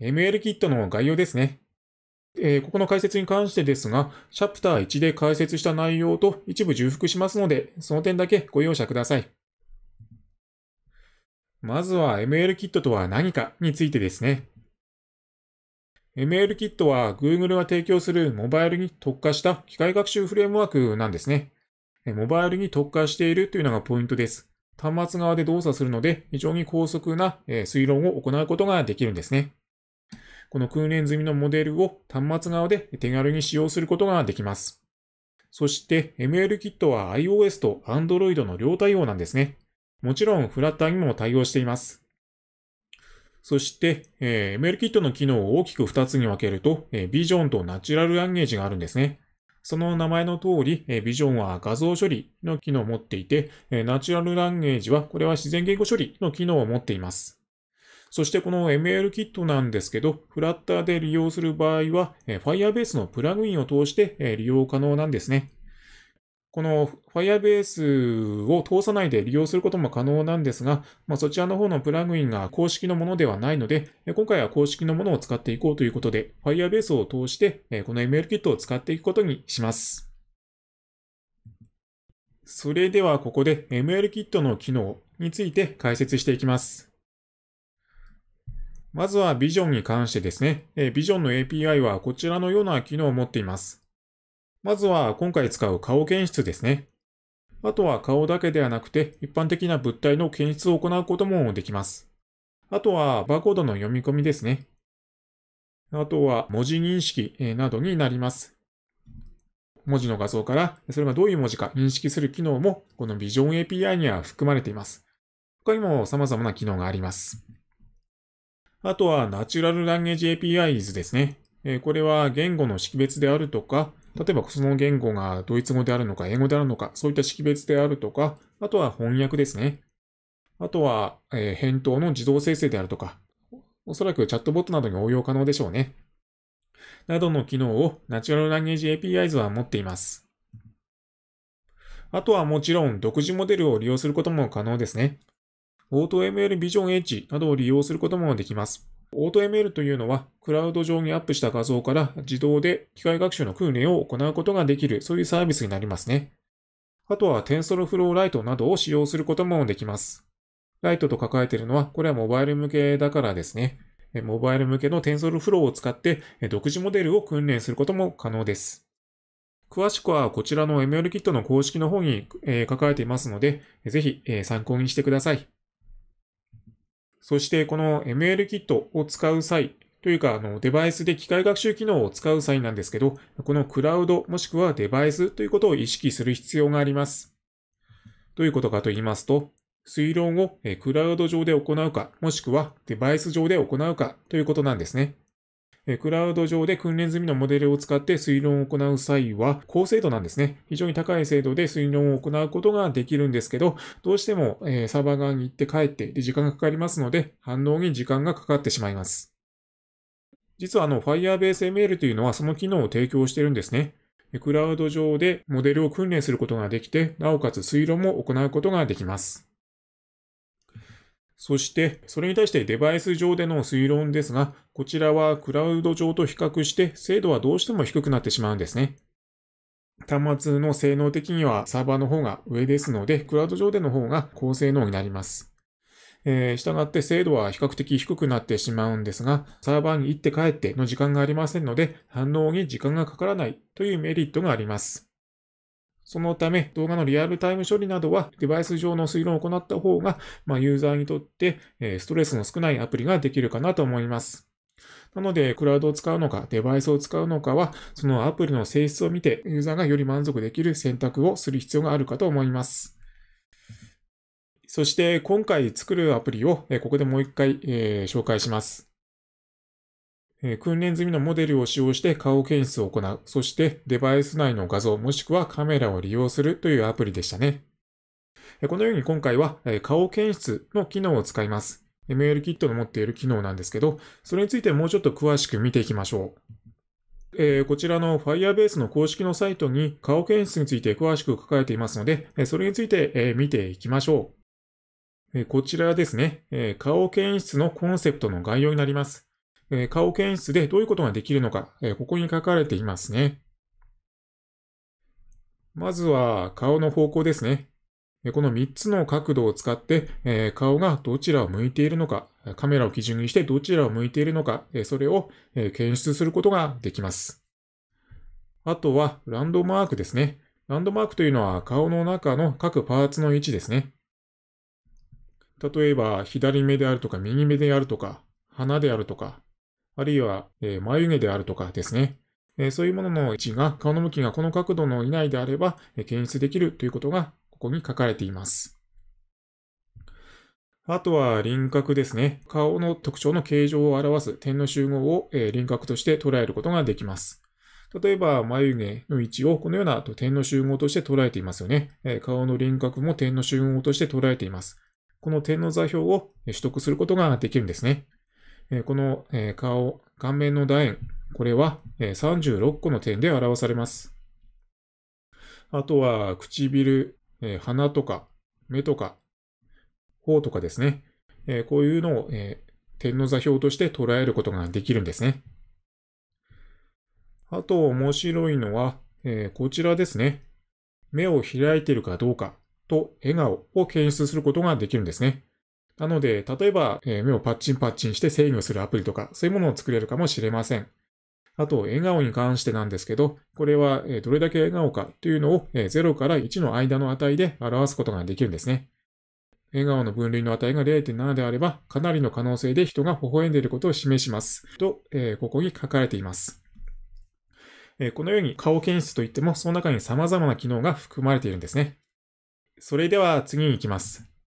ML キットの概要ですね。えー、ここの解説に関してですが、チャプター1で解説した内容と一部重複しますので、その点だけご容赦ください。まずは ML キットとは何かについてですね。ML キットは Google が提供するモバイルに特化した機械学習フレームワークなんですね。モバイルに特化しているというのがポイントです。端末側で動作するので、非常に高速な推論を行うことができるんですね。この訓練済みのモデルを端末側で手軽に使用することができます。そして MLKit は iOS と Android の両対応なんですね。もちろんフラッターにも対応しています。そして、えー、MLKit の機能を大きく2つに分けると、えー、Vision と Natural Language があるんですね。その名前の通り、えー、Vision は画像処理の機能を持っていて、えー、Natural Language はこれは自然言語処理の機能を持っています。そしてこの ML キットなんですけど、フラッターで利用する場合は、Firebase のプラグインを通して利用可能なんですね。この Firebase を通さないで利用することも可能なんですが、まあ、そちらの方のプラグインが公式のものではないので、今回は公式のものを使っていこうということで、Firebase を通して、この m l キットを使っていくことにします。それではここで m l キットの機能について解説していきます。まずはビジョンに関してですね。ビジョンの API はこちらのような機能を持っています。まずは今回使う顔検出ですね。あとは顔だけではなくて一般的な物体の検出を行うこともできます。あとはバーコードの読み込みですね。あとは文字認識などになります。文字の画像からそれがどういう文字か認識する機能もこのビジョン API には含まれています。他にも様々な機能があります。あとは、ナチュラルランゲージ APIs ですね。えこれは言語の識別であるとか、例えばその言語がドイツ語であるのか、英語であるのか、そういった識別であるとか、あとは翻訳ですね。あとは、え返答の自動生成であるとか、おそらくチャットボットなどに応用可能でしょうね。などの機能をナチュラルランゲージ APIs は持っています。あとはもちろん独自モデルを利用することも可能ですね。AutoML ビジョン d g e などを利用することもできます。AutoML というのは、クラウド上にアップした画像から自動で機械学習の訓練を行うことができる、そういうサービスになりますね。あとは TensorFlow Lite などを使用することもできます。Lite と書かれているのは、これはモバイル向けだからですね。モバイル向けの TensorFlow を使って独自モデルを訓練することも可能です。詳しくはこちらの MLKit の公式の方に書かれていますので、ぜひ参考にしてください。そしてこの ML キットを使う際、というか、あの、デバイスで機械学習機能を使う際なんですけど、このクラウドもしくはデバイスということを意識する必要があります。どういうことかと言いますと、推論をクラウド上で行うか、もしくはデバイス上で行うかということなんですね。クラウド上で訓練済みのモデルを使って推論を行う際は、高精度なんですね。非常に高い精度で推論を行うことができるんですけど、どうしても、えサーバー側に行って帰って時間がかかりますので、反応に時間がかかってしまいます。実はあの Firebase ML というのはその機能を提供してるんですね。クラウド上でモデルを訓練することができて、なおかつ推論も行うことができます。そして、それに対してデバイス上での推論ですが、こちらはクラウド上と比較して精度はどうしても低くなってしまうんですね。端末の性能的にはサーバーの方が上ですので、クラウド上での方が高性能になります。えー、従って精度は比較的低くなってしまうんですが、サーバーに行って帰っての時間がありませんので、反応に時間がかからないというメリットがあります。そのため、動画のリアルタイム処理などは、デバイス上の推論を行った方が、まあ、ユーザーにとって、えストレスの少ないアプリができるかなと思います。なので、クラウドを使うのか、デバイスを使うのかは、そのアプリの性質を見て、ユーザーがより満足できる選択をする必要があるかと思います。そして、今回作るアプリを、ここでもう一回、えー、紹介します。え訓練済みのモデルを使用して顔検出を行う。そしてデバイス内の画像もしくはカメラを利用するというアプリでしたね。このように今回は顔検出の機能を使います。MLKit の持っている機能なんですけど、それについてもうちょっと詳しく見ていきましょう。えこちらの Firebase の公式のサイトに顔検出について詳しく書かれていますので、それについて見ていきましょう。こちらですね、顔検出のコンセプトの概要になります。え顔検出でどういうことができるのか、えここに書かれていますね。まずは顔の方向ですね。この3つの角度を使って、え顔がどちらを向いているのか、カメラを基準にしてどちらを向いているのか、それを検出することができます。あとはランドマークですね。ランドマークというのは顔の中の各パーツの位置ですね。例えば左目であるとか右目であるとか鼻であるとかあるいは、えー、眉毛であるとかですね。えー、そういうものの位置が、顔の向きがこの角度の以内であれば、えー、検出できるということが、ここに書かれています。あとは輪郭ですね。顔の特徴の形状を表す点の集合を、えー、輪郭として捉えることができます。例えば、眉毛の位置をこのような点の集合として捉えていますよね。えー、顔の輪郭も点の集合として捉えています。この点の座標を取得することができるんですね。えこの、え顔、顔面の楕円、これは、え36個の点で表されます。あとは、唇、え鼻とか、目とか、頬とかですね。えこういうのを、え点の座標として捉えることができるんですね。あと面白いのは、えこちらですね。目を開いているかどうかと笑顔を検出することができるんですね。なので、例えば、え目をパッチンパッチンして制御するアプリとか、そういうものを作れるかもしれません。あと、笑顔に関してなんですけど、これはどれだけ笑顔かというのを0から1の間の値で表すことができるんですね。笑顔の分類の値が0.7であれば、かなりの可能性で人が微笑んでいることを示します。と、えここに書かれています。えこのように顔検出といっても、その中に様々な機能が含まれているんですね。それでは次に行きます。